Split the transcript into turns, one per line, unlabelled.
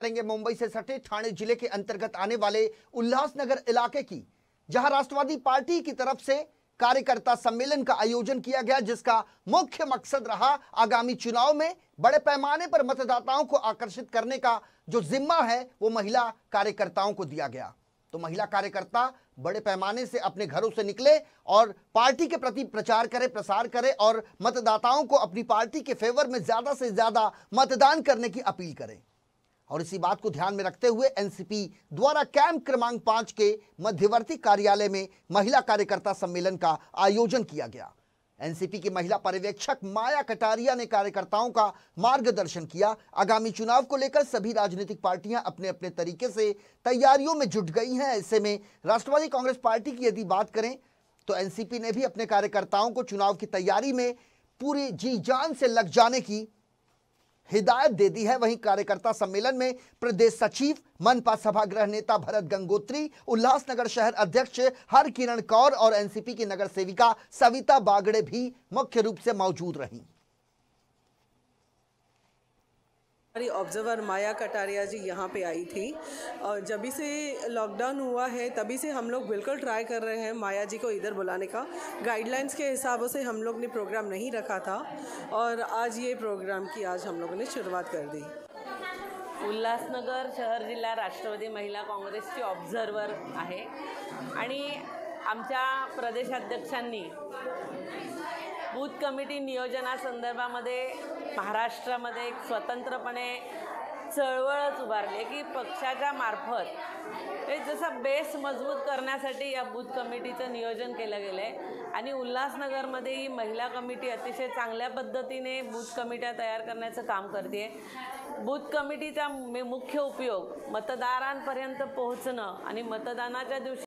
करेंगे मुंबई से सटे ठाणे जिले के अंतर्गत आने वाले उल्लासनगर इलाके की जहां राष्ट्रवादी पार्टी की तरफ से कार्यकर्ता सम्मेलन का आयोजन किया गया जिसका मुख्य मकसद रहा आगामी चुनाव में बड़े पैमाने पर मतदाताओं को आकर्षित करने का जो जिम्मा है वो महिला कार्यकर्ताओं को दिया गया तो महिला कार्यकर्ता बड़े पैमाने से अपने घरों से निकले और पार्टी के प्रति प्रचार करें प्रसार करें और मतदाताओं को अपनी पार्टी के फेवर में ज्यादा से ज्यादा मतदान करने की अपील करें और इसी बात को ध्यान में रखते हुए एनसीपी द्वारा कैंप क्रमांक पांच के मध्यवर्ती कार्यालय में महिला कार्यकर्ता सम्मेलन का आयोजन किया गया एनसीपी की महिला पर्यवेक्षक माया कटारिया ने कार्यकर्ताओं का मार्गदर्शन किया आगामी चुनाव को लेकर सभी राजनीतिक पार्टियां अपने अपने तरीके से तैयारियों में जुट गई हैं ऐसे में राष्ट्रवादी कांग्रेस पार्टी की यदि बात करें तो एनसीपी ने भी अपने कार्यकर्ताओं को चुनाव की तैयारी में पूरी जी जान से लग जाने की हिदायत दे दी है वहीं कार्यकर्ता सम्मेलन में प्रदेश सचिव मनपा सभागृह नेता भरत गंगोत्री उल्लासनगर शहर अध्यक्ष हरकिरण कौर और एनसीपी की नगर सेविका सविता बागड़े भी मुख्य रूप से मौजूद रहीं
हमारी ऑब्जर्वर माया कटारिया जी यहाँ पे आई थी और जब से लॉकडाउन हुआ है तभी से हम लोग बिल्कुल ट्राई कर रहे हैं माया जी को इधर बुलाने का गाइडलाइंस के हिसाब से हम लोग ने प्रोग्राम नहीं रखा था और आज ये प्रोग्राम की आज हम लोगों ने शुरुआत कर दी
उल्लासनगर शहर जिला राष्ट्रवादी महिला काँग्रेसची ऑब्झर्वर आहे आणि आमच्या प्रदेशाध्यक्षांनी बूथ कमिटी नियोजनासंदर्भामध्ये महाराष्ट्रामध्ये एक स्वतंत्रपणे चळवळच उभारली की पक्षाच्या मार्फत हे जसं बेस मजबूत करण्यासाठी या बूथ कमिटीचं नियोजन केलं गेलं आहे आणि उल्हासनगरमध्ये ही महिला कमिटी अतिशय चांगल्या पद्धतीने बूथ कमिट्या तयार करण्याचं काम करते बूथ कमिटीचा मुख्य उपयोग मतदारांपर्यंत पोहोचणं आणि मतदानाच्या दिवशी